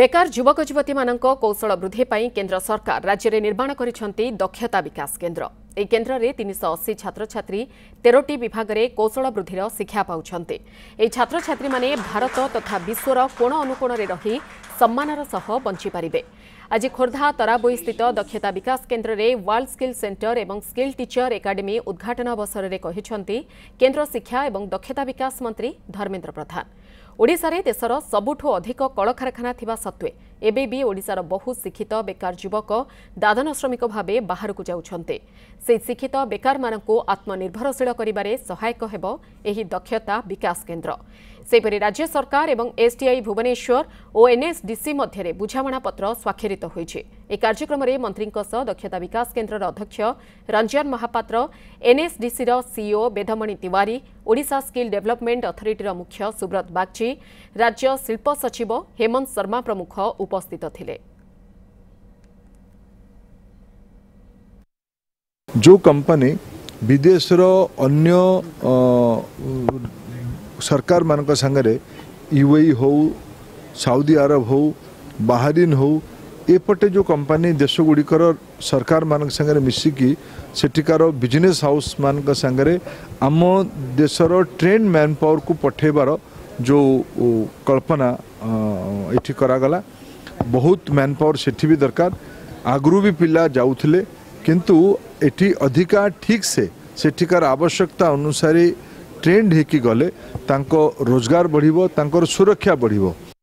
ବେକାର ଯୁବକ ଯୁବତୀମାନଙ୍କ କୌଶଳ ବୃଦ୍ଧି ପାଇଁ କେନ୍ଦ୍ର ସରକାର ରାଜ୍ୟରେ ନିର୍ମାଣ କରିଛନ୍ତି ଦକ୍ଷତା ବିକାଶ କେନ୍ଦ୍ର ଏହି କେନ୍ଦ୍ରରେ ତିନିଶହ ଅଶୀ ଛାତ୍ରଛାତ୍ରୀ ତେରଟି ବିଭାଗରେ କୌଶଳ ବୃଦ୍ଧିର ଶିକ୍ଷା ପାଉଛନ୍ତି ଏହି ଛାତ୍ରଛାତ୍ରୀମାନେ ଭାରତ ତଥା ବିଶ୍ୱର କୋଣ ଅନୁକୋଣରେ ରହି ସମ୍ମାନର ସହ ବଞ୍ଚିପାରିବେ ଆଜି ଖୋର୍ଦ୍ଧା ତରାବୋଇସ୍ଥିତ ଦକ୍ଷତା ବିକାଶ କେନ୍ଦ୍ରରେ ୱାର୍ଲଡ ସ୍କିଲ୍ ସେଣ୍ଟର ଏବଂ ସ୍କିଲ୍ ଟିଚର ଏକାଡେମୀ ଉଦ୍ଘାଟନ ଅବସରରେ କହିଛନ୍ତି କେନ୍ଦ୍ର ଶିକ୍ଷା ଏବଂ ଦକ୍ଷତା ବିକାଶ ମନ୍ତ୍ରୀ ଧର୍ମେନ୍ଦ୍ର ପ୍ରଧାନ ଓଡ଼ିଶାରେ ଦେଶର ସବୁଠୁ ଅଧିକ କଳକାରଖାନା ଥିବା ସତ୍ତ୍ୱେ ଏବେ ବି ଓଡ଼ିଶାର ବହୁ ଶିକ୍ଷିତ ବେକାର ଯୁବକ ଦାଦନ ଶ୍ରମିକ ଭାବେ ବାହାରକୁ ଯାଉଛନ୍ତି ସେହି ଶିକ୍ଷିତ ବେକାରମାନଙ୍କୁ ଆତ୍ମନିର୍ଭରଶୀଳ କରିବାରେ ସହାୟକ ହେବ ଏହି ଦକ୍ଷତା ବିକାଶ କେନ୍ଦ୍ର ସେହିପରି ରାଜ୍ୟ ସରକାର ଏବଂ ଏସ୍ଡିଆଇ ଭୁବନେଶ୍ୱର ଓ ଏନ୍ଏସ୍ଡିସି ମଧ୍ୟରେ ବୁଝାମଣାପତ୍ର ସ୍ୱାକ୍ଷରିତ ହୋଇଛି ଏହି କାର୍ଯ୍ୟକ୍ରମରେ ମନ୍ତ୍ରୀଙ୍କ ସହ ଦକ୍ଷତା ବିକାଶ କେନ୍ଦ୍ରର ଅଧ୍ୟକ୍ଷ ରଞ୍ଜନ ମହାପାତ୍ର ଏନ୍ଏସ୍ଡିସିର CEO Vedmani Tiwari Odisha skill development ଅଥରିଟିର ମୁଖ୍ୟ ସୁବ୍ରତ ବାଗ୍ଚୀ ରାଜ୍ୟ ଶିଳ୍ପ ସଚିବ ହେମନ୍ତ ଶର୍ମା ପ୍ରମୁଖ ଉପସ୍ଥିତ ଥିଲେ ଯେଉଁ କମ୍ପାନୀ ବିଦେଶର ଅନ୍ୟ ସରକାରମାନଙ୍କ ସାଙ୍ଗରେ ୟୁଏଇ ହଉ ସାଉଦି ଆରବ ହଉ ବାହାରିନ୍ ହଉ ଏପଟେ ଯେଉଁ କମ୍ପାନୀ ଦେଶଗୁଡ଼ିକର ସରକାରମାନଙ୍କ ସାଙ୍ଗରେ ମିଶିକି ସେଠିକାର ବିଜନେସ୍ ହାଉସ୍ମାନଙ୍କ ସାଙ୍ଗରେ ଆମ ଦେଶର ଟ୍ରେନ୍ ମ୍ୟାନ୍ ପାୱାରକୁ ପଠାଇବାର ଯେଉଁ କଳ୍ପନା ଏଠି କରାଗଲା ବହୁତ ମ୍ୟାନ୍ ପାୱାର ସେଠି ବି ଦରକାର ଆଗରୁ ବି ପିଲା ଯାଉଥିଲେ କିନ୍ତୁ ଏଠି ଅଧିକା ଠିକ୍ସେ ସେଠିକାର ଆବଶ୍ୟକତା ଅନୁସାରେ ଟ୍ରେଣ୍ଡ ହେଇକି ଗଲେ ତାଙ୍କ ରୋଜଗାର ବଢ଼ିବ ତାଙ୍କର ସୁରକ୍ଷା ବଢ଼ିବ